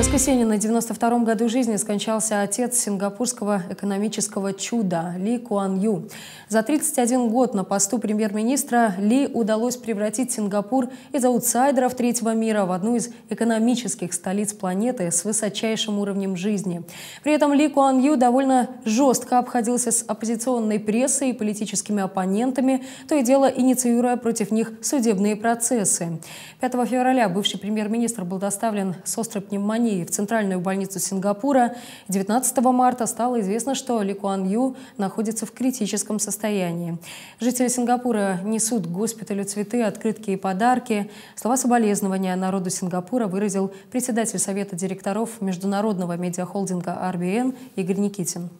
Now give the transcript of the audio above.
воскресенье на 92-м году жизни скончался отец сингапурского экономического чуда Ли Куан Ю. За 31 год на посту премьер-министра Ли удалось превратить Сингапур из аутсайдеров третьего мира в одну из экономических столиц планеты с высочайшим уровнем жизни. При этом Ли Куан Ю довольно жестко обходился с оппозиционной прессой и политическими оппонентами, то и дело инициируя против них судебные процессы. 5 февраля бывший премьер-министр был доставлен с острой пневмонией пневмонии в центральную больницу Сингапура 19 марта стало известно, что Ли Куан Ю находится в критическом состоянии. Жители Сингапура несут госпиталю цветы, открытки и подарки. Слова соболезнования народу Сингапура выразил председатель Совета директоров Международного медиахолдинга RBN Игорь Никитин.